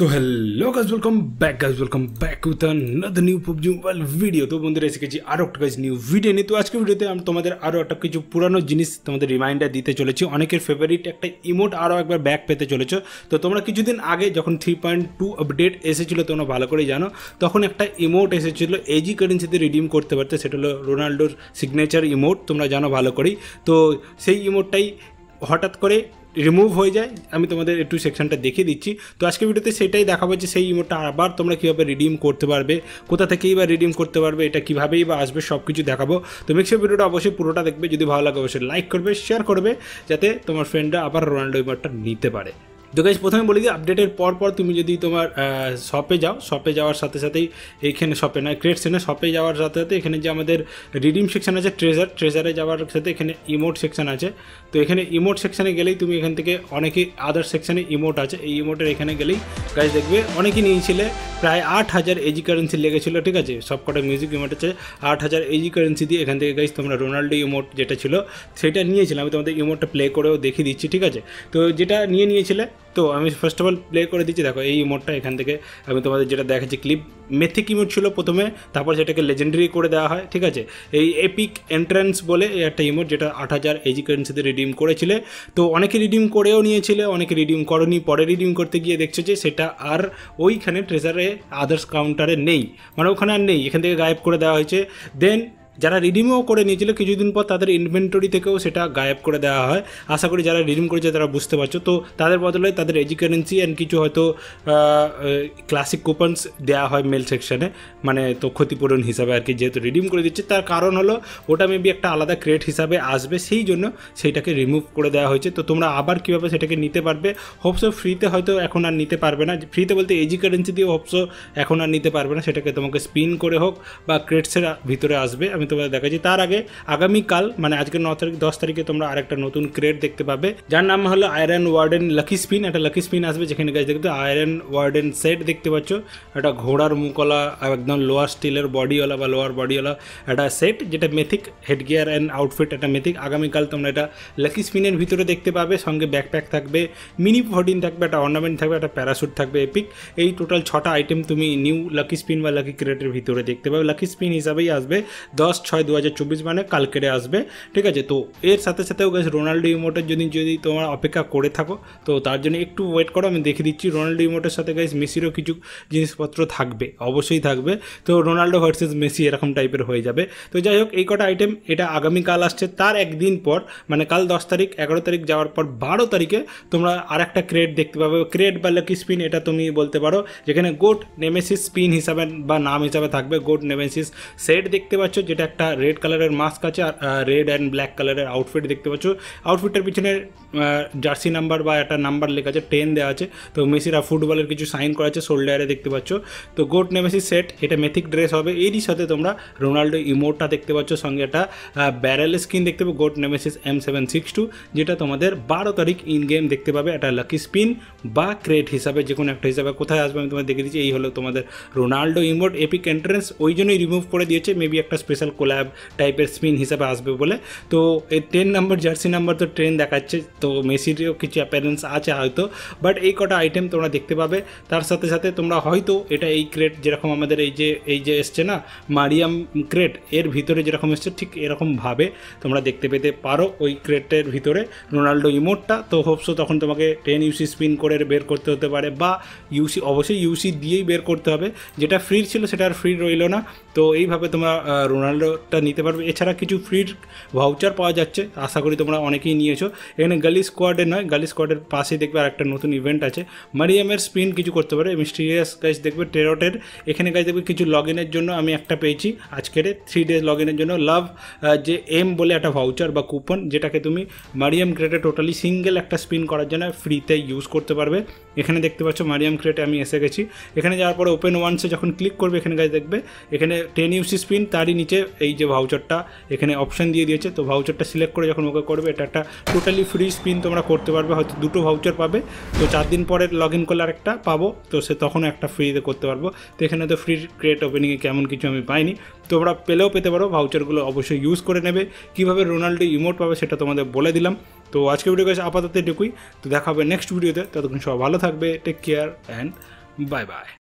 তো hello guys welcome back guys welcome back with another new PUBG mobile video তো বন্ধুরা এসে গেছি আরও একটা কাজ নিউ ভিডিও নিয়ে তো আজকে ভিডিওতে আমি তোমাদের আরও একটা কিছু পুরানো জিনিস তোমাদের রিমাইন্ডার দিতে চলেছি অনেকের ফেভারিট একটা ইমোট আরও একবার ব্যাক পেতে চলেছো তো তোমরা কিছুদিন আগে যখন থ্রি পয়েন্ট টু আপডেট এসেছিলো তোমরা ভালো করে জানো তখন একটা ইমোট এসেছিলো এজি কারেন্সিতে রিডিম করতে পারতে সেটা হলো রোনাল্ডোর সিগনেচার ইমোট তোমরা জানো ভালো করেই তো সেই ইমোটটাই হঠাৎ করে রিমুভ হয়ে যায় আমি তোমাদের একটু সেকশনটা দেখিয়ে দিচ্ছি তো আজকের ভিডিওতে সেটাই দেখাবো যে সেই ইমোটটা আবার তোমরা কীভাবে রিডিম করতে পারবে কোথা থেকেই বা রিডিম করতে পারবে এটা কীভাবেই বা আসবে সব কিছু দেখাবো তো মেক্সিমাম ভিডিওটা অবশ্যই পুরোটা দেখবে যদি ভালো লাগে অবশ্যই লাইক করবে শেয়ার করবে যাতে তোমার ফ্রেন্ডরা আবার রোনাল্ডো ইমোটটা নিতে পারে তো গাইজ প্রথমে বলি যে আপডেটের পর পর তুমি যদি তোমার শপে যাও শপে যাওয়ার সাথে সাথেই এইখানে শপে না ক্রেড সেনে শপে যাওয়ার সাথে সাথে এখানে যে আমাদের রিডিম সেকশন আছে ট্রেজার ট্রেজারে যাওয়ার সাথে এখানে ইমোট সেকশন আছে তো এখানে ইমোট সেকশানে গেলেই তুমি এখান থেকে অনেকে আদার সেকশানে ইমোট আছে এই ইমোটের এখানে গেলেই গাইজ দেখবে অনেকেই নিয়েছিলে প্রায় আট হাজার এজি কারেন্সি লেগেছিলো ঠিক আছে সবকটা মিউজিক ইমোট আছে আট হাজার এজি কারেন্সি দিয়ে এখান থেকে গাইজ তোমরা রোনাল্ডো ইমোট যেটা ছিল সেটা নিয়েছিলাম আমি তোমাদের ইমোটটা প্লে করেও দেখিয়ে দিচ্ছি ঠিক আছে তো যেটা নিয়ে নিয়েছিলে তো আমি ফার্স্ট অফ অল প্লে করে দিচ্ছি দেখো এই ইমোটটা এখান থেকে আমি তোমাদের যেটা দেখাচ্ছি ক্লিপ মেথিক ইমোট ছিল প্রথমে তারপর সেটাকে লেজেন্ডারি করে দেওয়া হয় ঠিক আছে এই এপিক এন্ট্রান্স বলে একটা ইমোট যেটা আট হাজার এজি কারেন্সিতে রিডিম করেছিলে তো অনেকে রিডিম করেও নিয়েছিলে অনেকে রিডিম করনি পরে রিডিম করতে গিয়ে দেখছে যে সেটা আর ওইখানে ট্রেজারে আদার্স কাউন্টারে নেই মানে ওখানে আর নেই এখান থেকে গায়েব করে দেওয়া হয়েছে দেন যারা রিডিমও করে নিয়েছিল কিছুদিন পর তাদের ইনভেন্টরি থেকেও সেটা গায়েব করে দেওয়া হয় আশা করি যারা রিডিম করেছে তারা বুঝতে পারছো তো তাদের বদলে তাদের এজিকারেন্সি অ্যান্ড কিছু হয়তো ক্লাসিক কুপনস দেওয়া হয় মেল সেকশানে মানে তো ক্ষতিপূরণ হিসাবে আর কি যেহেতু রিডিম করে দিচ্ছে তার কারণ হলো ওটা মেবি একটা আলাদা ক্রেট হিসাবে আসবে সেই জন্য সেইটাকে রিমুভ করে দেওয়া হয়েছে তো তোমরা আবার কীভাবে সেটাকে নিতে পারবে হোপসো ফ্রিতে হয়তো এখন আর নিতে পারবে না ফ্রিতে বলতে এজি কারেন্সি দিয়ে হোপসো এখন আর নিতে পারবে না সেটাকে তোমাকে স্পিন করে হোক বা ক্রেটসের ভিতরে আসবে আমি ভাবে দেখা যায় তার আগে আগামীকাল মানে আজকে ন তারিখ দশ তারিখে তোমরা আরেকটা নতুন ক্রেড দেখতে পাবে যার নাম হলো আয়রন ওয়ার্ডেন লাকি স্পিন একটা লাকি স্পিন আসবে যেখানে গাছ দেখতে আয়রন ওয়ার্ডেন সেট দেখতে পাচ্ছ একটা ঘোড়ার মুখওয়ালা একদম লোয়ার স্টিলের বডিওয়ালা বা লোয়ার বডিওয়ালা একটা সেট যেটা মেথিক হেডগিয়ার অ্যান্ড আউটফিট একটা মেথিক আগামীকাল তোমরা এটা লাকি স্পিনের ভিতরে দেখতে পাবে সঙ্গে ব্যাকপ্যাক থাকবে মিনি ফোর্টিন থাকবে একটা অর্নামেন্ট থাকবে একটা প্যারাশুট থাকবে এপিক এই টোটাল ছটা আইটেম তুমি নিউ লাকি স্পিন বা লাকি ক্রেটের ভিতরে দেখতে পাবে লাকি স্পিন হিসাবেই আসবে দশ ফার্স্ট ছয় দু হাজার চব্বিশ মানে কালকেরে আসবে ঠিক আছে তো এর সাথে সাথেও গেছে রোনাল্ডো ইমোটের যদি যদি তোমার অপেক্ষা করে থাকো তো তার জন্য একটু ওয়েট করো আমি দেখে দিচ্ছি রোনাল্ডো ইমোটের সাথে গাইস মেসিরও কিছু জিনিসপত্র থাকবে অবশ্যই থাকবে তো রোনাল্ডো ভার্সেস মেসি এরকম টাইপের হয়ে যাবে তো যাই হোক এই কটা আইটেম এটা আগামীকাল আসছে তার একদিন পর মানে কাল দশ তারিখ এগারো তারিখ যাওয়ার পর বারো তারিখে তোমরা আর একটা ক্রেড দেখতে পাবে ক্রেড বা লাকি স্পিন এটা তুমি বলতে পারো যেখানে গোট নেমেসিস স্পিন হিসাবে বা নাম হিসাবে থাকবে গোট নেমেসিস সেট দেখতে পাচ্ছ যেটা একটা রেড কালারের মাস্ক আছে আর রেড অ্যান্ড ব্ল্যাক কালারের আউটফিট দেখতে পাচ্ছ আউটফিটের পিছনে জার্সি নাম্বার বা একটা নাম্বার লেখা আছে টেন দেওয়া আছে তো মেসিরা ফুটবলের কিছু সাইন করা আছে শোল্ডারে দেখতে পাচ্ছ তো গোট নেমেসি সেট এটা মেথিক ড্রেস হবে এরই সাথে তোমরা রোনাল্ডো ইমোটটা দেখতে পাচ্ছ সঙ্গে একটা ব্যারেল স্কিন দেখতে পাবো goat nemesis M seven six two যেটা তোমাদের বারো তারিখ ইন গেম দেখতে পাবে একটা লাকি স্পিন বা ক্রেট হিসাবে যে কোনো একটা হিসাবে কোথায় আসবে আমি তোমাদের দেখে দিচ্ছি এই হলো তোমাদের রোনাল্ডো ইমোট এপিক এন্ট্রেন্স ওই জন্যই রিমুভ করে দিয়েছে মেবি একটা স্পেশাল কোল্যাব টাইপের স্পিন হিসাবে আসবে বলে তো এই টেন নাম্বার জার্সি নাম্বার তো ট্রেন দেখাচ্ছে তো মেসিরও কিছু অ্যাপিয়ারেন্স আছে হয়তো বাট এই কটা আইটেম তোমরা দেখতে পাবে তার সাথে সাথে তোমরা হয়তো এটা এই ক্রেট যেরকম আমাদের এই যে এই যে এসছে না মারিয়াম ক্রেট এর ভিতরে যেরকম এসছে ঠিক এরকমভাবে তোমরা দেখতে পেতে পারো ওই ক্রেটের ভিতরে রোনাল্ডো ইমোটটা তো হোপসো তখন তোমাকে টেন ইউসি স্পিন করে বের করতে হতে পারে বা ইউসি অবশ্যই ইউসি দিয়েই বের করতে হবে যেটা ফ্রি ছিল সেটা আর ফ্রি রইল না তো এইভাবে তোমরা রোনাল্ডো ভিডিওটা নিতে পারবে এছাড়া কিছু ফ্রির ভাউচার পাওয়া যাচ্ছে আশা করি তোমরা অনেকেই নিয়েছো এখানে গালি স্কোয়াডে নয় গালি স্কোয়াডের পাশেই দেখবে আর একটা নতুন ইভেন্ট আছে মারিয়ামের স্পিন কিছু করতে পারে মিস্টিরিয়াস গাছ দেখবে টেরটের এখানে গাছ দেখবে কিছু লগ ইনের জন্য আমি একটা পেয়েছি আজকের থ্রি ডেজ লগ ইনের জন্য লাভ যে এম বলে একটা ভাউচার বা কুপন যেটাকে তুমি মারিয়াম ক্রেটে টোটালি সিঙ্গেল একটা স্পিন করার জন্য ফ্রিতে ইউজ করতে পারবে এখানে দেখতে পাচ্ছ মারিয়াম ক্রেটে আমি এসে গেছি এখানে যাওয়ার পরে ওপেন ওয়ানসে যখন ক্লিক করবে এখানে গাছ দেখবে এখানে টেন ইউসি স্পিন তারই নিচে এই যে ভাউচারটা এখানে অপশান দিয়ে দিয়েছে তো ভাউচারটা সিলেক্ট করে যখন ওকে করবে এটা একটা টোটালি ফ্রি স্পিন তোমরা করতে পারবে হয়তো দুটো ভাউচার পাবে তো চার দিন পরে লগ ইন করলে আরেকটা পাবো তো সে তখন একটা ফ্রিতে করতে পারবো তো এখানে তো ফ্রি ক্রিয়েট ওপেনিংয়ে কেমন কিছু আমি পাইনি তোমরা পেলেও পেতে পারো ভাউচারগুলো অবশ্যই ইউজ করে নেবে কীভাবে রোনাল্ডো ইমোট পাবে সেটা তোমাদের বলে দিলাম তো আজকে ভিডিও কাছে আপাতত এটুকুই তো দেখা হবে নেক্সট ভিডিওতে ততক্ষণ সবাই ভালো থাকবে take care and bye by